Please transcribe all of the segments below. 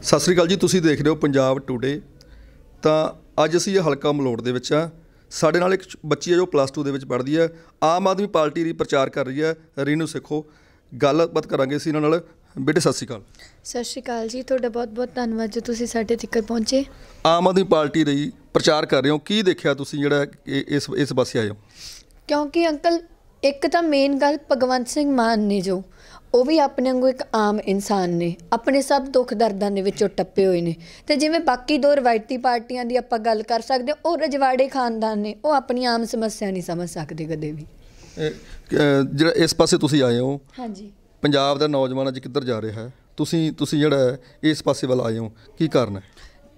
ਸਤਿ ਸ੍ਰੀ ਅਕਾਲ ਜੀ ਤੁਸੀਂ ਦੇਖ ਰਹੇ ਹੋ ਪੰਜਾਬ ਟੂਡੇ ਤਾਂ ਅੱਜ ਅਸੀਂ ਇਹ ਹਲਕਾ ਮਲੋੜ ਦੇ ਵਿੱਚ ਆ ਸਾਡੇ ਨਾਲ ਇੱਕ ਬੱਚੀ ਹੈ ਜੋ ਪਲੱਸ 2 ਦੇ ਵਿੱਚ ਪੜ੍ਹਦੀ ਹੈ ਆਮ ਆਦਮੀ ਪਾਰਟੀ ਦੀ ਪ੍ਰਚਾਰ ਕਰ ਰਹੀ ਹੈ ਰੀਨੂ ਸਿੱਖੋ ਗੱਲਬਾਤ ਕਰਾਂਗੇ ਅਸੀਂ ਇਹਨਾਂ ਨਾਲ ਬੇਟੇ ਸਤਿ ਸ੍ਰੀ ਅਕਾਲ ਸਤਿ ਸ਼੍ਰੀ ਅਕਾਲ ਜੀ ਤੁਹਾਡਾ ਬਹੁਤ-ਬਹੁਤ ਧੰਨਵਾਦ ਜੋ ਤੁਸੀਂ ਸਾਡੇ ਤੱਕ ਪਹੁੰਚੇ ਆਮ ਆਦਮੀ ਪਾਰਟੀ ਲਈ ਪ੍ਰਚਾਰ ਕਰ ਰਹੇ ਹੋ ਕੀ ਦੇਖਿਆ ਤੁਸੀਂ ਜਿਹੜਾ ਇਸ ਇਸ ਪਾਸੇ ਆਇਓ ਕਿਉਂਕਿ ਅੰਕਲ ਇੱਕ ਤਾਂ ਮੇਨ ਗੱਲ ਭਗਵੰਤ ਸਿੰਘ ਮਾਨ ਨੇ ਜੋ ਉਹ ਵੀ ਆਪਣੇ ਵਾਂਗੂ ਇੱਕ ਆਮ ਇਨਸਾਨ ਨੇ ਆਪਣੇ ਸਭ ਦੁੱਖ ਦਰਦਾਂ ਦੇ ਵਿੱਚੋਂ ਟੱਪੇ ਹੋਏ ਨੇ ਤੇ ਜਿਵੇਂ ਬਾਕੀ ਦੋ ਰਵਾਇਤੀ ਪਾਰਟੀਆਂ ਦੀ ਆਪਾਂ ਗੱਲ ਕਰ ਸਕਦੇ ਉਹ ਰਜਵਾੜੇ ਖਾਨਦਾਨ ਨੇ ਉਹ ਆਪਣੀ ਆਮ ਸਮੱਸਿਆ ਨਹੀਂ ਸਮਝ ਸਕਦੇ ਕਦੇ ਵੀ ਜਿਹੜਾ ਇਸ ਪਾਸੇ ਤੁਸੀਂ ਆਏ ਹੋ ਹਾਂਜੀ ਪੰਜਾਬ ਦਾ ਨੌਜਵਾਨ ਅੱਜ ਕਿੱਧਰ ਜਾ ਰਿਹਾ ਹੈ ਤੁਸੀਂ ਤੁਸੀਂ ਜਿਹੜਾ ਇਸ ਪਾਸੇ ਵੱਲ ਆਏ ਹੋ ਕੀ ਕਾਰਨ ਹੈ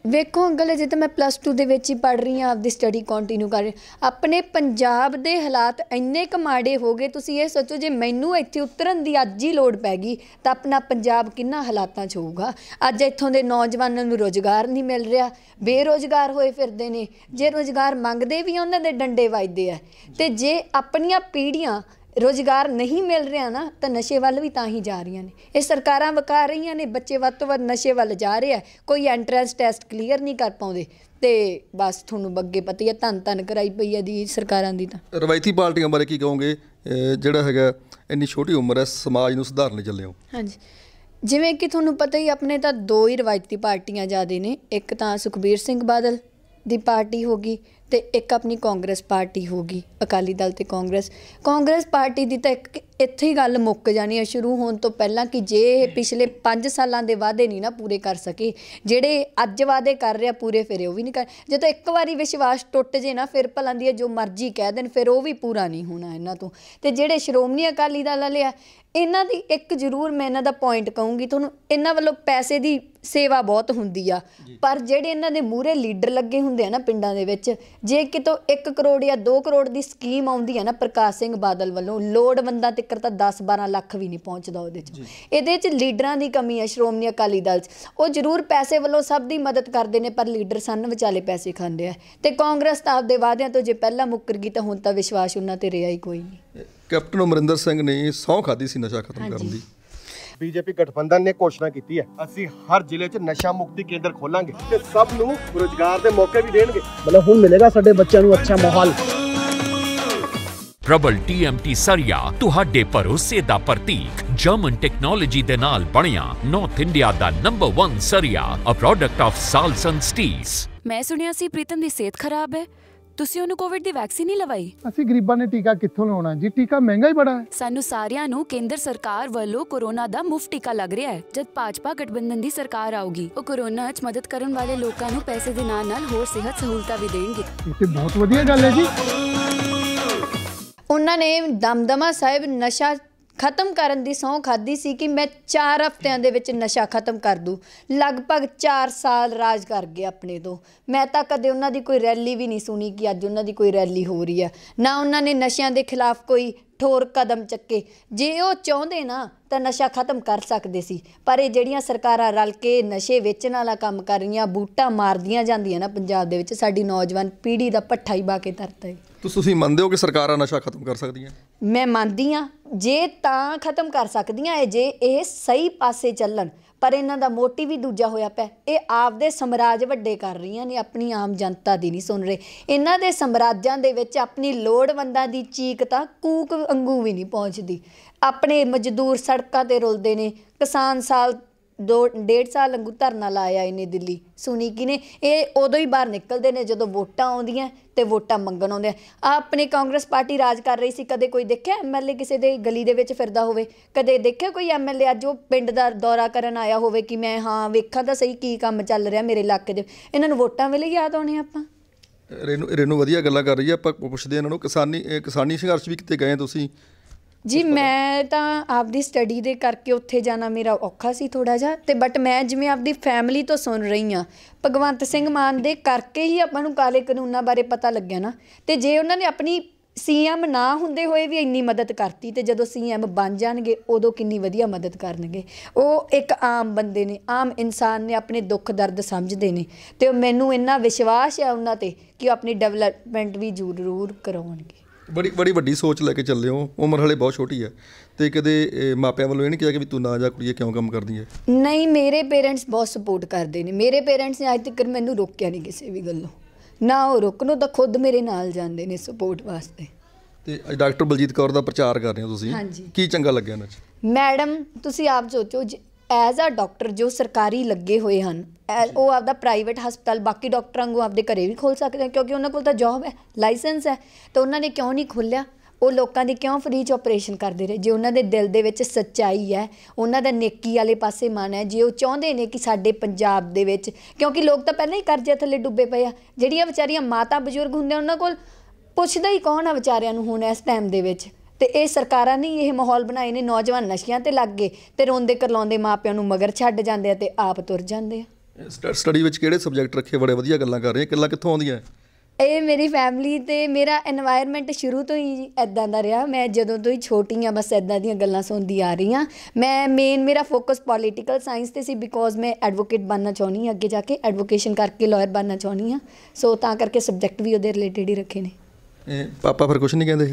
ਵੇਖੋ ਅੰਗਲੇ ਜੇ ਤਾਂ ਮੈਂ ਪਲੱਸ 2 ਦੇ ਵਿੱਚ ਹੀ ਪੜ ਰਹੀ ਹਾਂ ਆਪਦੀ ਸਟੱਡੀ ਕੰਟੀਨਿਊ ਕਰ ਰਹੀ ਆਪਣੇ ਪੰਜਾਬ ਦੇ ਹਾਲਾਤ ਇੰਨੇ ਕੁ ਮਾੜੇ ਹੋ ਗਏ ਤੁਸੀਂ ਇਹ ਸੋਚੋ ਜੇ ਮੈਨੂੰ ਇੱਥੇ ਉਤਰਨ ਦੀ ਅੱਜ ਹੀ ਲੋੜ ਪੈ ਗਈ ਤਾਂ ਆਪਣਾ ਪੰਜਾਬ ਕਿੰਨਾ ਹਾਲਾਤਾਂ 'ਚ ਹੋਊਗਾ ਅੱਜ ਇੱਥੋਂ ਦੇ ਨੌਜਵਾਨਾਂ ਨੂੰ ਰੋਜ਼ਗਾਰ ਨਹੀਂ ਮਿਲ ਰਿਹਾ ਬੇਰੋਜ਼ਗਾਰ ਹੋਏ ਫਿਰਦੇ ਨੇ ਜੇ ਰੋਜ਼ਗਾਰ ਮੰਗਦੇ ਵੀ ਉਹਨਾਂ ਦੇ ਡੰਡੇ ਵੱਜਦੇ ਆ ਤੇ ਜੇ ਆਪਣੀਆਂ ਪੀੜ੍ਹੀਆਂ ਰੋਜ਼ਗਾਰ ਨਹੀਂ ਮਿਲ ਰਿਹਾ ਨਾ ਤਾਂ ਨਸ਼ੇ ਵੱਲ ਵੀ ਤਾਂ ਹੀ ਜਾ ਰਹੀਆਂ ਨੇ ਇਹ ਸਰਕਾਰਾਂ ਵਕਾ ਰਹੀਆਂ ਨੇ ਬੱਚੇ ਵੱਧ ਤੋਂ ਵੱਧ ਨਸ਼ੇ ਵੱਲ ਜਾ ਰਿਹਾ ਕੋਈ ਐਂਟਰੈਂਸ ਟੈਸਟ ਕਲੀਅਰ ਨਹੀਂ ਕਰ ਪਾਉਂਦੇ ਤੇ ਬਸ ਤੁਹਾਨੂੰ ਅੱਗੇ ਪਤਾ ਹੀ ਧੰਨ ਧੰਨ ਕਰਾਈ ਪਈ ਹੈ ਦੀ ਸਰਕਾਰਾਂ ਦੀ ਤਾਂ ਰਵਾਇਤੀ ਪਾਰਟੀਆਂ ਬਾਰੇ ਕੀ ਕਹੋਗੇ ਜਿਹੜਾ ਹੈਗਾ ਇੰਨੀ ਛੋਟੀ ਉਮਰ ਹੈ ਸਮਾਜ ਨੂੰ ਸੁਧਾਰਨ ਲਈ ਚੱਲੇ ਹੋ ਹਾਂਜੀ ਜਿਵੇਂ ਕਿ ਤੁਹਾਨੂੰ ਪਤਾ ਹੀ ਆਪਣੇ ਤਾਂ ਦੋ ਹੀ ਰਵਾਇਤੀ ਪਾਰਟੀਆਂ ਜ਼ਿਆਦੇ ਨੇ ਇੱਕ ਤਾਂ ਸੁਖਬੀਰ ਸਿੰਘ ਬਾਦਲ ਦੀ ਪਾਰਟੀ ਹੋਗੀ ਤੇ ਇੱਕ ਆਪਣੀ ਕਾਂਗਰਸ ਪਾਰਟੀ ਹੋਗੀ ਅਕਾਲੀ ਦਲ ਤੇ ਕਾਂਗਰਸ ਕਾਂਗਰਸ ਪਾਰਟੀ ਦੀ ਤਾਂ ਇੱਕ ਇੱਥੇ ਹੀ ਗੱਲ ਮੁੱਕ ਜਾਣੀ ਹੈ ਸ਼ੁਰੂ ਹੋਣ ਤੋਂ ਪਹਿਲਾਂ ਕਿ ਜੇ ਇਹ ਪਿਛਲੇ 5 ਸਾਲਾਂ ਦੇ ਵਾਅਦੇ ਨਹੀਂ ਨਾ ਪੂਰੇ ਕਰ ਸਕੇ ਜਿਹੜੇ ਅੱਜ ਵਾਅਦੇ ਕਰ ਰਿਹਾ ਪੂਰੇ ਫਿਰ ਉਹ ਵੀ ਨਹੀਂ ਕਰ ਜੇ ਤਾਂ ਇੱਕ ਵਾਰੀ ਵਿਸ਼ਵਾਸ ਟੁੱਟ ਜੇ ਨਾ ਫਿਰ ਭਲਾਂ ਦੀ ਜੋ ਮਰਜ਼ੀ ਕਹਿ ਦੇਣ ਫਿਰ ਉਹ ਵੀ ਪੂਰਾ ਨਹੀਂ ਹੋਣਾ ਇਹਨਾਂ ਤੋਂ ਤੇ ਜਿਹੜੇ ਸ਼੍ਰੋਮਣੀ ਅਕਾਲੀ ਦਲ ਵਾਲੇ ਆ ਇਹਨਾਂ ਦੀ ਇੱਕ ਜ਼ਰੂਰ ਮੈਂ ਇਹਨਾਂ ਦਾ ਪੁਆਇੰਟ ਕਹੂੰਗੀ ਤੁਹਾਨੂੰ ਇਹਨਾਂ ਵੱਲੋਂ ਪੈਸੇ ਦੀ ਸੇਵਾ ਬਹੁਤ ਹੁੰਦੀ ਆ ਪਰ ਜਿਹੜੇ ਇਹਨਾਂ ਦੇ ਮੂਰੇ ਲੀਡਰ ਲੱਗੇ ਹੁੰਦੇ ਆ ਨਾ ਪਿੰਡਾਂ ਦੇ ਵਿੱਚ ਜੇ ਕਿਤੋਂ 1 ਕਰੋੜ ਜਾਂ 2 ਕਰੋੜ ਦੀ ਸਕੀਮ ਆਉਂਦੀ ਆ ਨਾ ਪ੍ਰਕਾਸ਼ ਸਿੰਘ ਬਾਦਲ ਵੱਲੋਂ ਲੋੜਵੰਦਾਂ ਤੇ ਤੱਕ ਤਾਂ 10-12 ਲੱਖ ਵੀ ਨਹੀਂ ਪਹੁੰਚਦਾ ਉਹਦੇ 'ਚ ਇਹਦੇ 'ਚ ਲੀਡਰਾਂ ਦੀ ਕਮੀ ਹੈ ਸ਼੍ਰੋਮਣੀ ਅਕਾਲੀ ਦਲ 'ਚ ਉਹ ਜ਼ਰੂਰ ਪੈਸੇ ਵੱਲੋਂ ਸਭ ਦੀ ਮਦਦ ਕਰਦੇ ਨੇ ਪਰ ਲੀਡਰ ਸਨ ਵਿਚਾਲੇ ਪੈਸੇ ਖਾਂਦੇ ਆ ਤੇ ਕਾਂਗਰਸ ਤਾਂ ਆਪਦੇ ਵਾਅਦਿਆਂ ਤੋਂ ਜੇ ਪਹਿਲਾਂ ਮੁੱਕਰ ਗਈ ਤਾਂ ਹੁਣ ਤਾਂ ਵਿਸ਼ਵਾਸ ਉਹਨਾਂ ਤੇ ਰਿਹਾ ਹੀ ਕੋਈ ਨਹੀਂ ਕੈਪਟਨ ਅਮਰਿੰਦਰ ਸਿੰਘ ਨੇ ਸੌ ਖਾਦੀ ਸੀ ਨਸ਼ਾ ਖਤਮ ਕਰਨ ਦੀ ਬੀਜੇਪੀ ਗਠਬੰਧਨ ਨੇ ਘੋਸ਼ਣਾ ਕੀਤੀ ਹੈ ਅਸੀਂ ਹਰ ਜ਼ਿਲ੍ਹੇ 'ਚ ਨਸ਼ਾ ਮੁਕਤੀ ਕੇਂਦਰ ਖੋਲਾਂਗੇ ਤੇ ਸਭ ਨੂੰ ਰੋਜ਼ਗਾਰ ਦੇ ਮੌਕੇ ਵੀ ਦੇਣਗੇ ਮਤਲਬ ਹੁਣ ਮਿਲੇਗਾ ਸਾਡੇ ਬੱਚਿਆਂ ਨੂੰ ਅੱਛਾ ਮਾਹੌਲ ਪ੍ਰਬਲ ਟੀਐਮਟੀ ਸਰੀਆ ਤੁਹਾਡੇ ਭਰੋਸੇ ਦਾ ਪ੍ਰਤੀਕ ਜਰਮਨ ਟੈਕਨੋਲੋਜੀ ਦੇ ਨਾਲ ਬਣਿਆ ਨਾਰਥ ਇੰਡੀਆ ਦਾ ਨੰਬਰ 1 ਸਰੀਆ a product of Salson Steels ਮੈਂ ਸੁਣਿਆ ਸੀ ਪ੍ਰੀਤਮ ਦੀ ਸਿਹਤ ਖਰਾਬ ਹੈ ਤੁਸੀਂ ਉਹਨੂੰ ਕੋਵਿਡ ਦੀ ਵੈਕਸੀਨ ਨਹੀਂ ਲਵਾਈ ਅਸੀਂ ਗਰੀਬਾਂ ਨੇ ਟੀਕਾ ਕਿੱਥੋਂ ਲਵਾਉਣਾ ਜੀ ਟੀਕਾ ਮਹਿੰਗਾ ਹੀ ਬੜਾ ਹੈ ਸਾਨੂੰ ਸਾਰਿਆਂ ਨੂੰ ਕੇਂਦਰ ਸਰਕਾਰ ਵੱਲੋਂ ਕੋਰੋਨਾ ਦਾ ਮੁਫਤ ਟੀਕਾ ਲੱਗ ਰਿਹਾ ਹੈ ਜਦ ਭਾਜਪਾ ਗਠਬੰਧਨ ਦੀ ਸਰਕਾਰ ਆਊਗੀ ਉਹ ਕੋਰੋਨਾ 'ਚ ਮਦਦ ਕਰਨ ਵਾਲੇ ਲੋਕਾਂ ਨੂੰ ਪੈਸੇ ਦੇ ਨਾਲ ਨਾਲ ਹੋਰ ਸਿਹਤ ਸਹੂਲਤਾਂ ਵੀ ਦੇਣਗੇ ਇਹ ਤੇ ਬਹੁਤ ਵਧੀਆ ਗੱਲ ਹੈ ਜੀ ਉਹਨਾਂ ਨੇ ਦਮਦਮਾ ਸਾਹਿਬ ਨਸ਼ਾ ਖਤਮ ਕਰਨ ਦੀ ਸੌਂ ਖਾਦੀ ਸੀ ਕਿ ਮੈਂ 4 ਹਫ਼ਤਿਆਂ ਦੇ ਵਿੱਚ ਨਸ਼ਾ ਖਤਮ ਕਰ ਦੂੰ ਲਗਭਗ 4 ਸਾਲ ਰਾਜ ਕਰ ਗਏ ਆਪਣੇ ਤੋਂ ਮੈਂ ਤਾਂ ਕਦੇ ਉਹਨਾਂ ਦੀ ਕੋਈ ਰੈਲੀ ਵੀ ਨਹੀਂ ਸੁਣੀ ਕਿ ਅੱਜ ਉਹਨਾਂ ਦੀ ਕੋਈ ਰੈਲੀ ਹੋ ਰਹੀ ਆ ਨਾ ਉਹਨਾਂ ਨੇ ਨਸ਼ਿਆਂ ਦੇ ਖਿਲਾਫ ਕੋਈ ਠੋਰ ਕਦਮ ਚੱਕੇ ਜੇ ਉਹ ਚਾਹੁੰਦੇ ਨਾ ਤਾਂ ਨਸ਼ਾ ਖਤਮ ਕਰ ਸਕਦੇ ਸੀ ਪਰ ਇਹ ਜਿਹੜੀਆਂ ਸਰਕਾਰਾਂ ਰਲ ਕੇ ਨਸ਼ੇ ਵੇਚਣ ਵਾਲਾ ਕੰਮ ਕਰ ਰਹੀਆਂ ਬੂਟਾ ਮਾਰਦੀਆਂ ਜਾਂਦੀਆਂ ਨਾ ਪੰਜਾਬ ਦੇ ਵਿੱਚ ਸਾਡੀ ਨੌਜਵਾਨ ਪੀੜ੍ਹੀ ਦਾ ਪੱਠਾ ਹੀ ਬਾਕੇ ਤਰਤਾ ਹੈ ਤੁਸੀਂ ਮੰਨਦੇ ਹੋ ਕਿ ਸਰਕਾਰਾਂ ਨਸ਼ਾ ਖਤਮ ਕਰ ਸਕਦੀਆਂ ਮੈਂ ਮੰਨਦੀ ਆ ਜੇ ਤਾਂ ਖਤਮ ਕਰ ਸਕਦੀਆਂ ਇਹ ਜੇ ਇਹ ਸਹੀ ਪਾਸੇ ਚੱਲਣ ਪਰ ਇਹਨਾਂ ਦਾ ਮੋਟਿਵ ਵੀ ਦੂਜਾ ਹੋਇਆ ਪਿਆ ਇਹ ਆਪਦੇ ਸਮਰਾਜ ਵੱਡੇ ਕਰ ਰਹੀਆਂ ਨੇ ਆਪਣੀ ਆਮ ਜਨਤਾ ਦੀ ਨਹੀਂ ਸੁਣ ਰਹੇ ਇਹਨਾਂ ਦੇ ਸਮਰਾਜਾਂ ਦੇ ਵਿੱਚ ਆਪਣੀ ਲੋੜਵੰਦਾਂ ਦੀ ਚੀਕ ਤਾਂ ਕੂਕ ਅੰਗੂ ਵੀ ਨਹੀਂ ਪਹੁੰਚਦੀ ਆਪਣੇ ਮਜ਼ਦੂਰ ਸੜਕਾਂ ਤੇ ਰੁਲਦੇ ਨੇ ਕਿਸਾਨ ਸਾਲ ਦੋ ਡੇਢ ਸਾਲ ਲੰਗੂ ਧਰਨਾ ਲਾਇਆ ਇਹਨੇ ਦਿੱਲੀ ਸੁਣੀ ਨੇ ਇਹ ਉਦੋਂ ਹੀ ਬਾਹਰ ਨਿਕਲਦੇ ਨੇ ਜਦੋਂ ਵੋਟਾਂ ਆਉਂਦੀਆਂ ਤੇ ਵੋਟਾਂ ਮੰਗਣ ਆਉਂਦੇ ਆ ਆਪਣੇ ਕਾਂਗਰਸ ਪਾਰਟੀ ਰਾਜ ਕਰ ਰਹੀ ਸੀ ਕਦੇ ਕੋਈ ਦੇਖਿਆ ਐਮਐਲਏ ਕਿਸੇ ਦੇ ਗਲੀ ਦੇ ਵਿੱਚ ਫਿਰਦਾ ਹੋਵੇ ਕਦੇ ਦੇਖਿਆ ਕੋਈ ਐਮਐਲਏ ਅੱਜ ਉਹ ਪਿੰਡ ਦਾ ਦੌਰਾ ਕਰਨ ਆਇਆ ਹੋਵੇ ਕਿ ਮੈਂ ਹਾਂ ਵੇਖਾਂ ਤਾਂ ਸਹੀ ਕੀ ਕੰਮ ਚੱਲ ਰਿਹਾ ਮੇਰੇ ਇਲਾਕੇ ਦੇ ਇਹਨਾਂ ਨੂੰ ਵੋਟਾਂ ਵੇਲੇ ਯਾਦ ਆਉਣੇ ਆਪਾਂ ਰੇਨੂ ਰੇਨੂ ਵਧੀਆ ਗੱਲਾਂ ਕਰ ਰਹੀ ਆ ਆਪਾਂ ਪੁੱਛਦੇ ਇਹਨਾਂ ਨੂੰ ਕਿਸਾਨੀ ਕਿਸਾਨੀ ਸੰਘਰਸ਼ ਵੀ ਕਿਤੇ ਗਏ ਤੁਸੀਂ ਜੀ ਮੈਂ ਤਾਂ ਆਪਦੀ ਸਟੱਡੀ ਦੇ ਕਰਕੇ ਉੱਥੇ ਜਾਣਾ ਮੇਰਾ ਔਖਾ ਸੀ ਥੋੜਾ ਜਿਹਾ ਤੇ ਬਟ ਮੈਂ ਜਿਵੇਂ ਆਪਦੀ ਫੈਮਿਲੀ ਤੋਂ ਸੁਣ ਰਹੀ ਆ ਭਗਵੰਤ ਸਿੰਘ ਮਾਨ ਦੇ ਕਰਕੇ ਹੀ ਆਪਾਂ ਨੂੰ ਕਾਲੇ ਕਾਨੂੰਨਾਂ ਬਾਰੇ ਪਤਾ ਲੱਗਿਆ ਨਾ ਤੇ ਜੇ ਉਹਨਾਂ ਨੇ ਆਪਣੀ ਸੀਐਮ ਨਾ ਹੁੰਦੇ ਹੋਏ ਵੀ ਇੰਨੀ ਮਦਦ ਕਰਤੀ ਤੇ ਜਦੋਂ ਸੀਐਮ ਬਣ ਜਾਣਗੇ ਉਦੋਂ ਕਿੰਨੀ ਵਧੀਆ ਮਦਦ ਕਰਨਗੇ ਉਹ ਇੱਕ ਆਮ ਬੰਦੇ ਨੇ ਆਮ ਇਨਸਾਨ ਨੇ ਆਪਣੇ ਦੁੱਖ ਦਰਦ ਸਮਝਦੇ ਨੇ ਤੇ ਮੈਨੂੰ ਇੰਨਾ ਵਿਸ਼ਵਾਸ ਹੈ ਉਹਨਾਂ ਤੇ ਕਿ ਉਹ ਆਪਣੀ ਡਿਵੈਲਪਮੈਂਟ ਵੀ ਜ਼ਰੂਰ ਕਰਾਉਣਗੇ ਬੜੀ ਬੜੀ ਵੱਡੀ ਸੋਚ ਲੈ ਕੇ ਚੱਲੇ ਹੋ ਉਮਰ ਹਲੇ ਬਹੁਤ ਛੋਟੀ ਹੈ ਤੇ ਕਦੇ ਮਾਪਿਆਂ ਵੱਲੋਂ ਇਹ ਨਹੀਂ ਕਿਹਾ ਕਿ ਵੀ ਤੂੰ ਨਾ ਜਾ ਕੁੜੀਏ ਕਿਉਂ ਕੰਮ ਕਰਦੀ ਹੈ ਨਹੀਂ ਮੇਰੇ ਪੇਰੈਂਟਸ ਬਹੁਤ ਸਪੋਰਟ ਕਰਦੇ ਨੇ ਮੇਰੇ ਪੇਰੈਂਟਸ ਨੇ ਅੱਜ ਤੱਕ ਮੈਨੂੰ ਰੋਕਿਆ ਨਹੀਂ ਕਿਸੇ ਵੀ ਗੱਲੋਂ ਨਾ ਉਹ ਰੁਕਣੋਂ ਤਾਂ ਖੁਦ ਮੇਰੇ ਨਾਲ ਜਾਂਦੇ ਨੇ ਸਪੋਰਟ ਵਾਸਤੇ ਤੇ ਅੱਜ ਡਾਕਟਰ ਬਲਜੀਤ ਕੌਰ ਦਾ ਪ੍ਰਚਾਰ ਕਰ ਰਹੇ ਹੋ ਤੁਸੀਂ ਕੀ ਚੰਗਾ ਲੱਗਿਆ ਇਹਨਾਂ 'ਚ ਮੈਡਮ ਤੁਸੀਂ ਆਪ ਸੋਚੋ ਐਜ਼ ਅ ਡਾਕਟਰ ਜੋ ਸਰਕਾਰੀ ਲੱਗੇ ਹੋਏ ਹਨ ਉਹ ਆਪਦਾ ਪ੍ਰਾਈਵੇਟ ਹਸਪਤਾਲ ਬਾਕੀ ਡਾਕਟਰਾਂ ਨੂੰ ਆਪਦੇ ਘਰੇ ਵੀ ਖੋਲ ਸਕਦੇ ਹਨ ਕਿਉਂਕਿ ਉਹਨਾਂ ਕੋਲ ਤਾਂ ਜੌਬ ਹੈ ਲਾਇਸੈਂਸ ਹੈ ਤਾਂ ਉਹਨਾਂ ਨੇ ਕਿਉਂ ਨਹੀਂ ਖੋਲਿਆ ਉਹ ਲੋਕਾਂ ਦੀ ਕਿਉਂ ਫ੍ਰੀ ਚ ਆਪਰੇਸ਼ਨ ਕਰਦੇ ਰਹੇ ਜੇ ਉਹਨਾਂ ਦੇ ਦਿਲ ਦੇ ਵਿੱਚ ਸੱਚਾਈ ਹੈ ਉਹਨਾਂ ਦਾ ਨੇਕੀ ਵਾਲੇ ਪਾਸੇ ਮਨ ਹੈ ਜੇ ਉਹ ਚਾਹੁੰਦੇ ਨੇ ਕਿ ਸਾਡੇ ਪੰਜਾਬ ਦੇ ਵਿੱਚ ਕਿਉਂਕਿ ਲੋਕ ਤਾਂ ਪਹਿਲਾਂ ਹੀ ਕਰਜ਼ੇ ਥੱਲੇ ਡੁੱਬੇ ਪਏ ਆ ਜਿਹੜੀਆਂ ਵਿਚਾਰੀਆਂ ਮਾਤਾ ਬਜ਼ੁਰਗ ਹੁੰਦੇ ਉਹਨਾਂ ਕੋਲ ਪੁੱਛਦਾ ਹੀ ਕੌਣ ਆ ਵਿਚਾਰਿਆਂ ਨੂੰ ਹੁਣ ਇਸ ਟਾਈਮ ਦੇ ਵਿੱਚ ਤੇ ਇਹ ਸਰਕਾਰਾਂ ਨੇ ਇਹ ਮਾਹੌਲ ਬਣਾਏ ਨੇ ਨੌਜਵਾਨ ਨਸ਼ਿਆਂ ਤੇ ਲੱਗ ਗਏ ਤੇ ਰੋਂਦੇ ਕਰਲਾਉਂਦੇ ਮਾਪਿਆਂ ਨੂੰ ਮਗਰ ਛੱਡ ਜਾਂਦੇ ਆ ਤੇ ਆਪ ਤੁਰ ਜਾਂਦੇ ਆ ਸਟੱਡੀ ਵਿੱਚ ਕਿਹੜੇ ਸਬਜੈਕਟ ਰੱਖੇ ਬੜੇ ਵਧੀਆ ਗੱਲਾਂ ਕਰ ਰਹੇ ਆ ਕਿੱਲਾ ਕਿੱਥੋਂ ਆਉਂਦੀਆਂ ਇਹ ਮੇਰੀ ਫੈਮਿਲੀ ਤੇ ਮੇਰਾ এনवायरमेंट ਸ਼ੁਰੂ ਤੋਂ ਹੀ ਐਦਾਂ ਦਾ ਰਿਹਾ ਮੈਂ ਜਦੋਂ ਤੋਂ ਹੀ ਛੋਟੀ ਆ ਬਸ ਐਦਾਂ ਦੀਆਂ ਗੱਲਾਂ ਸੁਣਦੀ ਆ ਰਹੀ ਆ ਮੈਂ ਮੇਨ ਮੇਰਾ ਫੋਕਸ ਪੋਲਿਟੀਕਲ ਸਾਇੰਸ ਤੇ ਸੀ ਬਿਕੋਜ਼ ਮੈਂ ਐਡਵੋਕੇਟ ਬਣਨਾ ਚਾਹੁੰਦੀ ਆ ਅੱਗੇ ਜਾ ਕੇ ਐਡਵੋਕੇਸ਼ਨ ਕਰਕੇ ਲਾਇਰ ਬਣਨਾ ਚਾਹੁੰਦੀ ਆ ਸੋ ਤਾਂ ਕਰਕੇ ਸਬਜੈਕਟ ਵੀ ਉਹਦੇ ਰਿਲੇਟਡ ਹੀ ਰੱਖੇ ਨੇ ਪਾਪਾ ਫਿਰ ਕੁਝ ਨਹੀਂ ਕਹਿੰਦੇ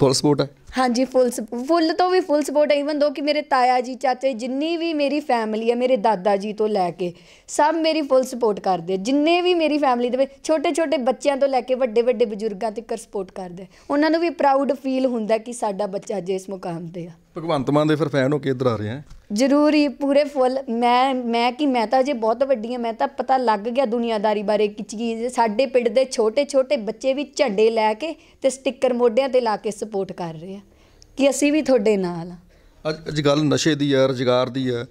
ਫੁੱਲ ਸਪੋਰਟ ਹੈ ਹਾਂਜੀ ਫੁੱਲ ਫੁੱਲ ਤੋਂ ਵੀ ਫੁੱਲ ਸਪੋਰਟ ਹੈ ਇਵਨ ਦੋ ਕਿ ਮੇਰੇ ਤਾਇਆ ਜੀ ਚਾਚੇ ਜਿੰਨੀ ਵੀ ਮੇਰੀ ਫੈਮਿਲੀ ਹੈ ਮੇਰੇ ਦਾਦਾ ਜੀ ਤੋਂ ਲੈ ਕੇ ਸਭ ਮੇਰੀ ਫੁੱਲ ਸਪੋਰਟ ਕਰਦੇ ਜਿੰਨੇ ਵੀ ਮੇਰੀ ਫੈਮਿਲੀ ਦੇ ਵਿੱਚ ਛੋਟੇ ਛੋਟੇ ਬੱਚਿਆਂ ਤੋਂ ਲੈ ਕੇ ਵੱਡੇ ਵੱਡੇ ਬਜ਼ੁਰਗਾਂ ਤੱਕ ਸਪੋਰਟ ਕਰਦੇ ਉਹਨਾਂ ਨੂੰ ਵੀ ਪ੍ਰਾਊਡ ਫੀਲ ਹੁੰਦਾ ਕਿ ਸਾਡਾ ਬੱਚਾ ਜੇ ਇਸ ਮੁਕਾਮ ਤੇ ਆ ਭਗਵੰਤ ਮਾਨ ਦੇ ਫਿਰ ਫੈਨ ਹੋ ਕੇ ਇੱਧਰ ਆ ਰਹੇ ਆ ਜ਼ਰੂਰੀ ਪੂਰੇ ਫੁੱਲ ਮੈਂ ਮੈਂ ਕੀ ਮੈਂ ਤਾਂ ਜੇ ਬਹੁਤ ਵੱਡੀ ਮੈਂ ਤਾਂ ਪਤਾ ਲੱਗ ਗਿਆ ਦੁਨੀਆਦਾਰੀ ਬਾਰੇ ਕਿ ਚੀਜ਼ ਸਾਡੇ ਪਿੰਡ ਦੇ ਛੋਟੇ ਛੋਟੇ ਬੱਚੇ ਵੀ ਝੰਡੇ ਲੈ ਕੇ ਤੇ ਸਟicker ਮੋਢਿਆਂ ਤੇ ਲਾ ਕੇ ਸਪੋਰਟ ਕਰ ਰਹੇ ਆ ਕਿ ਅਸੀਂ ਵੀ ਤੁਹਾਡੇ ਨਾਲ ਅੱਜ ਅੱਜ ਗੱਲ ਨਸ਼ੇ ਦੀ ਆ ਰੁਜ਼ਗਾਰ ਦੀ ਆ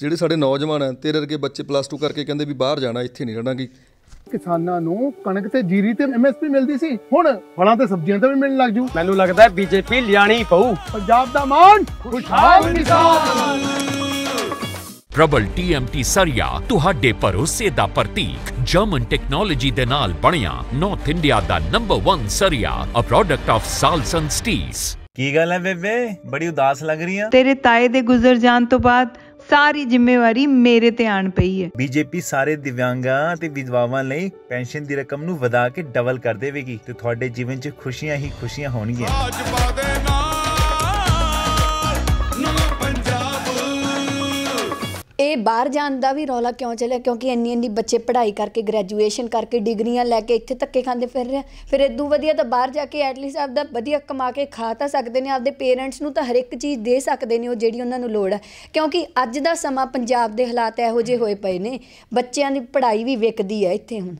ਜਿਹੜੇ ਸਾਡੇ ਨੌਜਵਾਨ ਆ ਤੇਰੇ ਵਰਗੇ ਬੱਚੇ ਪਲੱਸ 2 ਕਰਕੇ ਕਹਿੰਦੇ ਵੀ ਬਾਹਰ ਜਾਣਾ ਇੱਥੇ ਨਹੀਂ ਰਹਿਣਾ ਕਿ ਕਿਸਾਨਾਂ ਨੂੰ ਕਣਕ ਤੇ ਜੀਰੀ ਤੇ ਐਮਐਸਪੀ ਮਿਲਦੀ ਸੀ ਹੁਣ ਫਲਾਂ ਤੇ ਸਬਜ਼ੀਆਂ ਤੇ ਵੀ ਮਿਲਣ ਲੱਗ ਜੂ ਮੈਨੂੰ ਲੱਗਦਾ ਹੈ ਬੀਜੇਪੀ ਲਿਆਣੀ ਪਊ ਪੰਜਾਬ ਦਾ ਮਾਣ ਖੁਸ਼ਹਾਲ ਕਿਸਾਨ ਪ੍ਰਬਲ ਟੀਐਮਟੀ ਸਰੀਆ ਤੁਹਾਡੇ ਭਰੋਸੇ ਦਾ ਪ੍ਰਤੀਕ ਜਰਮਨ ਟੈਕਨੋਲੋਜੀ ਦੇ ਨਾਲ ਬਣਿਆ ਨਾਰਥ ਇੰਡੀਆ ਦਾ ਨੰਬਰ 1 ਸਰੀਆ a product of Salson Steels ਕੀ ਗੱਲ ਹੈ ਬੇਬੇ ਬੜੀ ਉਦਾਸ ਲੱਗ ਰਹੀ ਆ ਤੇਰੇ ਤਾਏ ਦੇ ਗੁਜ਼ਰ ਜਾਣ ਤੋਂ ਬਾਅਦ ਸਾਰੀ ਜ਼ਿੰਮੇਵਾਰੀ ਮੇਰੇ ਤੇ ਆਣ ਪਈ ਹੈ ਬੀਜੇਪੀ ਸਾਰੇ ਦਿਵਿਆਂਗਾਂ ਤੇ ਵਿਧਵਾਵਾਂ ਲਈ ਪੈਨਸ਼ਨ ਦੀ ਰਕਮ ਨੂੰ ਵਧਾ ਕੇ ਡਬਲ ਕਰ ਦੇਵੇਗੀ ਤੇ ਤੁਹਾਡੇ ਜੀਵਨ 'ਚ ਖੁਸ਼ੀਆਂ ਹੀ ਖੁਸ਼ੀਆਂ ਹੋਣਗੀਆਂ ਤੇ ਬਾਹਰ ਜਾਣ ਦਾ ਵੀ ਰੌਲਾ ਕਿਉਂ ਚੱਲਿਆ ਕਿਉਂਕਿ ਇੰਨੀ ਇੰਨੀ ਬੱਚੇ ਪੜ੍ਹਾਈ ਕਰਕੇ ਗ੍ਰੈਜੂਏਸ਼ਨ ਕਰਕੇ ਡਿਗਰੀਆਂ ਲੈ ਕੇ ਇੱਥੇ ਧੱਕੇ ਖਾਂਦੇ ਫਿਰ ਰਹੇ ਫਿਰ ਇਦੋਂ ਵਧੀਆ ਤਾਂ ਬਾਹਰ ਜਾ ਕੇ ਐਟਲੀਸਟ ਆਪਦਾ ਵਧੀਆ ਕਮਾ ਕੇ ਖਾ ਤਾਂ ਸਕਦੇ ਨੇ ਆਪਦੇ ਪੇਰੈਂਟਸ ਨੂੰ ਤਾਂ ਹਰ ਇੱਕ ਚੀਜ਼ ਦੇ ਸਕਦੇ ਨੇ ਉਹ ਜਿਹੜੀ ਉਹਨਾਂ ਨੂੰ ਲੋੜ ਹੈ ਕਿਉਂਕਿ ਅੱਜ ਦਾ ਸਮਾਂ ਪੰਜਾਬ ਦੇ ਹਾਲਾਤ ਇਹੋ ਜਿਹੇ ਹੋਏ ਪਏ ਨੇ ਬੱਚਿਆਂ ਦੀ ਪੜ੍ਹਾਈ ਵੀ ਵਿਕਦੀ ਹੈ ਇੱਥੇ ਹੁਣ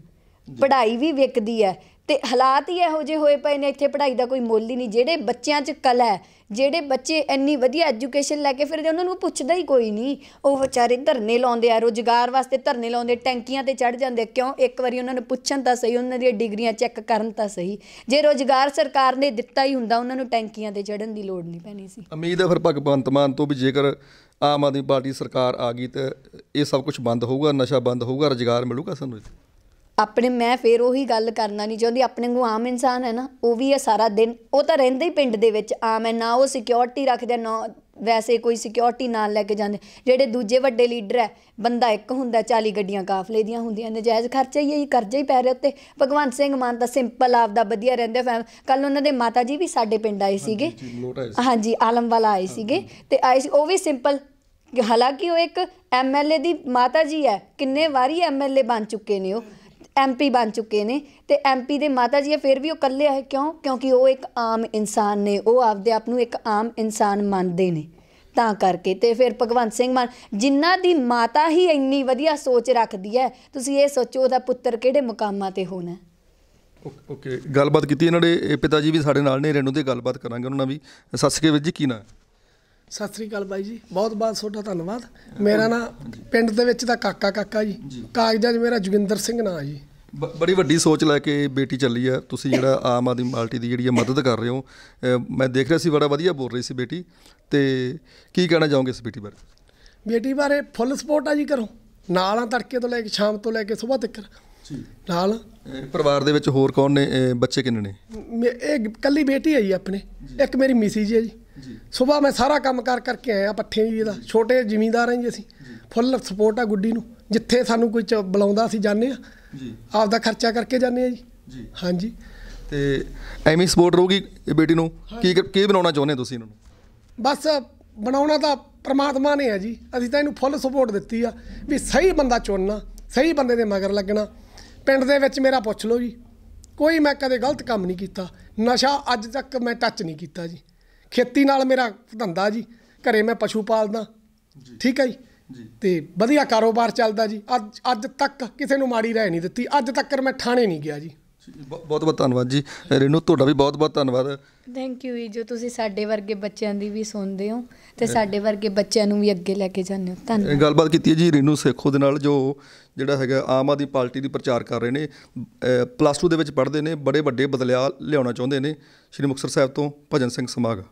ਪੜ੍ਹਾਈ ਵੀ ਵਿਕਦੀ ਹੈ ਤੇ ਹਾਲਾਤ ਹੀ ਇਹੋ ਜਿਹੇ ਹੋਏ ਪਏ ਨੇ ਇੱਥੇ ਪੜ੍ਹਾਈ ਦਾ ਕੋਈ ਮੁੱਲ ਹੀ ਨਹੀਂ ਜਿਹੜੇ ਬੱਚਿਆਂ 'ਚ ਕਲਾ ਹੈ ਜਿਹੜੇ ਬੱਚੇ ਇੰਨੀ ਵਧੀਆ ਐਜੂਕੇਸ਼ਨ ਲੈ ਕੇ ਫਿਰਦੇ ਉਹਨਾਂ ਨੂੰ ਪੁੱਛਦਾ ਹੀ ਕੋਈ ਨਹੀਂ ਉਹ ਵਿਚਾਰੇ ਧਰਨੇ ਲਾਉਂਦੇ ਆ ਰੋਜ਼ਗਾਰ ਵਾਸਤੇ ਧਰਨੇ ਲਾਉਂਦੇ ਟੈਂਕੀਆਂ ਤੇ ਚੜ ਜਾਂਦੇ ਕਿਉਂ ਇੱਕ ਵਾਰੀ ਉਹਨਾਂ ਨੂੰ ਪੁੱਛਣ ਤਾਂ ਸਹੀ ਉਹਨਾਂ ਦੀਆਂ ਡਿਗਰੀਆਂ ਚੈੱਕ ਕਰਨ ਤਾਂ ਸਹੀ ਜੇ ਰੋਜ਼ਗਾਰ ਸਰਕਾਰ ਨੇ ਦਿੱਤਾ ਹੀ ਹੁੰਦਾ ਉਹਨਾਂ ਨੂੰ ਟੈਂਕੀਆਂ ਤੇ ਚੜਨ ਦੀ ਲੋੜ ਨਹੀਂ ਪੈਣੀ ਸੀ ਉਮੀਦ ਹੈ ਫਿਰ ਭਗਵੰਤ ਮਾਨ ਤੋਂ ਵੀ ਜੇਕਰ ਆਮ ਆਦਮੀ ਪਾਰਟੀ ਸਰਕਾਰ ਆ ਗਈ ਤੇ ਇਹ ਸਭ ਕੁਝ ਬੰਦ ਹੋਊਗਾ ਨਸ਼ਾ ਬੰਦ ਹੋਊਗਾ ਰੋਜ਼ਗਾਰ ਮਿਲੂਗਾ ਸਾਨੂੰ ਇੱਥੇ ਆਪਣੇ ਮੈਂ ਫੇਰ ਉਹੀ ਗੱਲ ਕਰਨਾ ਨਹੀਂ ਚਾਹੁੰਦੀ ਆਪਣੇ ਨੂੰ ਆਮ ਇਨਸਾਨ ਹੈ ਨਾ ਉਹ ਵੀ ਹੈ ਸਾਰਾ ਦਿਨ ਉਹ ਤਾਂ ਰਹਿੰਦਾ ਹੀ ਪਿੰਡ ਦੇ ਵਿੱਚ ਆਮ ਹੈ ਨਾ ਉਹ ਸਿਕਿਉਰਿਟੀ ਰੱਖਦੇ ਨਾ ਵੈਸੇ ਕੋਈ ਸਿਕਿਉਰਿਟੀ ਨਾਲ ਲੈ ਕੇ ਜਾਂਦੇ ਜਿਹੜੇ ਦੂਜੇ ਵੱਡੇ ਲੀਡਰ ਹੈ ਬੰਦਾ ਇੱਕ ਹੁੰਦਾ 40 ਗੱਡੀਆਂ ਕਾਫਲੇ ਦੀਆਂ ਹੁੰਦੀਆਂ ਨਜਾਇਜ਼ ਖਰਚਾ ਹੀ ਹੈ ਕਰਜ਼ਾ ਹੀ ਪੈ ਰਿਹਾ ਉੱਤੇ ਭਗਵੰਤ ਸਿੰਘ ਮਾਨ ਤਾਂ ਸਿੰਪਲ ਆਪਦਾ ਵਧੀਆ ਰਹਿੰਦੇ ਫੈਮ ਕੱਲ ਉਹਨਾਂ ਦੇ ਮਾਤਾ ਜੀ ਵੀ ਸਾਡੇ ਪਿੰਡ ਆਏ ਸੀਗੇ ਹਾਂਜੀ ਆਲਮ ਵਾਲਾ ਆਏ ਸੀਗੇ ਤੇ ਆਏ ਉਹ ਵੀ ਸਿੰਪਲ ਹਾਲਾਂਕਿ ਉਹ ਇੱਕ ਐਮਐਲਏ ਦੀ ਮਾਤਾ ਜੀ ਹੈ ਕਿੰਨੇ ਵਾਰੀ ਐਮਐਲਏ ਬਣ ਚੁੱਕੇ ਨੇ ਉਹ ਐਮਪੀ ਬਣ ਚੁੱਕੇ ਨੇ ਤੇ ਐਮਪੀ ਦੇ ਮਾਤਾ ਜੀ ਆ ਫਿਰ ਵੀ ਉਹ ਇਕੱਲੇ ਆਏ ਕਿਉਂ ਕਿਉਂਕਿ ਉਹ ਇੱਕ ਆਮ ਇਨਸਾਨ ਨੇ ਉਹ ਆਪਦੇ ਆਪ ਨੂੰ ਇੱਕ ਆਮ ਇਨਸਾਨ ਮੰਨਦੇ ਨੇ ਤਾਂ ਕਰਕੇ ਤੇ ਫਿਰ ਭਗਵੰਤ ਸਿੰਘ ਮਾਨ ਜਿਨ੍ਹਾਂ ਦੀ ਮਾਤਾ ਹੀ ਇੰਨੀ ਵਧੀਆ ਸੋਚ ਰੱਖਦੀ ਹੈ ਤੁਸੀਂ ਇਹ ਸੋਚੋ ਉਹਦਾ ਪੁੱਤਰ ਕਿਹੜੇ ਮੁਕਾਮਾਂ ਤੇ ਹੋਣਾ ਓਕੇ ਗੱਲਬਾਤ ਕੀਤੀ ਇਹਨਾਂ ਦੇ ਪਿਤਾ ਜੀ ਵੀ ਸਾਡੇ ਨਾਲ ਨੇ ਰੇਨੂ ਤੇ ਗੱਲਬਾਤ ਕਰਾਂਗੇ ਉਹਨਾਂ ਵੀ ਸੱਸਕੇ ਵਿੱਚ ਜੀ ਕੀ ਨਾਮ ਸਤਿ ਸ੍ਰੀ ਅਕਾਲ ਬਾਈ ਜੀ ਬਹੁਤ ਬਹੁਤ ਤੁਹਾਡਾ ਧੰਨਵਾਦ ਮੇਰਾ ਨਾਮ ਪਿੰਡ ਦੇ ਵਿੱਚ ਦਾ ਕਾਕਾ ਕਾਕਾ ਜੀ ਕਾਗਜ਼ਾਂ 'ਚ ਮੇਰਾ ਜੁਗਿੰਦਰ ਸਿੰਘ ਨਾਂ ਜੀ ਬੜੀ ਵੱਡੀ ਸੋਚ ਲੈ ਕੇ ਬੇਟੀ ਚੱਲੀ ਆ ਤੁਸੀਂ ਜਿਹੜਾ ਆਮ ਆਦਮੀ ਪਾਰਟੀ ਦੀ ਜਿਹੜੀ ਹੈ ਮਦਦ ਕਰ ਰਹੇ ਹੋ ਮੈਂ ਦੇਖ ਰਿਹਾ ਸੀ ਬੜਾ ਵਧੀਆ ਬੋਲ ਰਹੀ ਸੀ ਬੇਟੀ ਤੇ ਕੀ ਕਹਿਣਾ ਚਾਹੋਗੇ ਇਸ ਬੇਟੀ ਬਾਰੇ ਬੇਟੀ ਬਾਰੇ ਫੁੱਲ ਸਪੋਰਟ ਆ ਜੀ ਕਰੋ ਨਾਲ ਆ ਤੜਕੇ ਤੋਂ ਲੈ ਕੇ ਸ਼ਾਮ ਤੋਂ ਲੈ ਕੇ ਸਵੇਰ ਤੱਕ ਜੀ ਨਾਲ ਪਰਿਵਾਰ ਦੇ ਵਿੱਚ ਹੋਰ ਕੌਣ ਨੇ ਬੱਚੇ ਕਿੰਨੇ ਨੇ ਇਹ ਇਕੱਲੀ ਬੇਟੀ ਹੈ ਜੀ ਆਪਣੇ ਇੱਕ ਮੇਰੀ ਮਿਸੀ ਜੀ ਹੈ ਜੀ ਸਵੇਰ ਮੈਂ ਸਾਰਾ ਕੰਮ ਕਰ ਕਰਕੇ ਆਇਆ ਪੱਠੇ ਜੀ ਦਾ ਛੋਟੇ ਜ਼ਿਮੀਂਦਾਰ ਆਂ ਜੀ ਅਸੀਂ ਫੁੱਲ ਸਪੋਰਟ ਆ ਗੁੱਡੀ ਨੂੰ ਜਿੱਥੇ ਸਾਨੂੰ ਕੋਈ ਬੁਲਾਉਂਦਾ ਅਸੀਂ ਜਾਂਦੇ ਆ ਜੀ ਆਪ ਦਾ ਖਰਚਾ ਕਰਕੇ ਜਾਂਦੇ ਆ ਜੀ ਜੀ ਹਾਂਜੀ ਤੇ ਐਵੇਂ ਸਪੋਰਟ ਰਹੂਗੀ ਬੇਟੀ ਨੂੰ ਕੀ ਕੀ ਬਣਾਉਣਾ ਚਾਹੁੰਦੇ ਤੁਸੀਂ ਇਹਨਾਂ ਨੂੰ ਬਸ ਬਣਾਉਣਾ ਤਾਂ ਪ੍ਰਮਾਤਮਾ ਨੇ ਆ ਜੀ ਅਸੀਂ ਤਾਂ ਇਹਨੂੰ ਫੁੱਲ ਸਪੋਰਟ ਦਿੱਤੀ ਆ ਵੀ ਸਹੀ ਬੰਦਾ ਚੁਣਨਾ ਸਹੀ ਬੰਦੇ ਦੇ ਮਗਰ ਲੱਗਣਾ ਪਿੰਡ ਦੇ ਵਿੱਚ ਮੇਰਾ ਪੁੱਛ ਲਓ ਜੀ ਕੋਈ ਮੈਂ ਕਦੇ ਗਲਤ ਕੰਮ ਨਹੀਂ ਕੀਤਾ ਨਸ਼ਾ ਅੱਜ ਤੱਕ ਮੈਂ ਟੱਚ ਨਹੀਂ ਕੀਤਾ ਜੀ ਖੇਤੀ ਨਾਲ ਮੇਰਾ ਧੰਦਾ ਜੀ ਘਰੇ ਮੈਂ ਪਸ਼ੂ ਪਾਲਦਾ ਜੀ ਠੀਕ ਹੈ ਜੀ ਤੇ ਵਧੀਆ ਕਾਰੋਬਾਰ ਚੱਲਦਾ ਜੀ ਅੱਜ ਅੱਜ ਤੱਕ ਕਿਸੇ ਨੂੰ ਮਾੜੀ ਰਹਿ ਨਹੀਂ ਦਿੱਤੀ ਅੱਜ ਤੱਕ ਮੈਂ ਥਾਣੇ ਨਹੀਂ ਗਿਆ ਜੀ ਬਹੁਤ ਬਹੁਤ ਧੰਨਵਾਦ ਜੀ ਰੇਨੂ ਤੁਹਾਡਾ ਵੀ ਬਹੁਤ ਬਹੁਤ ਧੰਨਵਾਦ ਥੈਂਕ ਯੂ ਜੋ ਤੁਸੀਂ ਸਾਡੇ ਵਰਗੇ ਬੱਚਿਆਂ ਦੀ ਵੀ ਸੁਣਦੇ ਹੋ ਤੇ ਸਾਡੇ ਵਰਗੇ ਬੱਚਿਆਂ ਨੂੰ ਵੀ ਅੱਗੇ ਲੈ ਕੇ ਜਾਂਦੇ ਹੋ ਧੰਨਵਾਦ ਗੱਲਬਾਤ ਕੀਤੀ ਹੈ ਜੀ ਰੇਨੂ ਸੇਖੋ ਦੇ ਨਾਲ ਜੋ ਜਿਹੜਾ ਹੈਗਾ ਆਮ ਆਦੀ ਪਾਰਟੀ ਦੀ ਪ੍ਰਚਾਰ ਕਰ ਰਹੇ ਨੇ ਪਲੱਸ 2 ਦੇ ਵਿੱਚ ਪੜ੍ਹਦੇ ਨੇ ਬੜੇ ਵੱਡੇ ਬਦਲਿਆ ਲਿਆਉਣਾ ਚਾਹੁੰਦੇ ਨੇ ਸ਼੍ਰੀ ਮੁਕਸਰ ਸਾਹਿਬ ਤੋਂ ਭਜਨ ਸਿੰਘ ਸਮਾਗ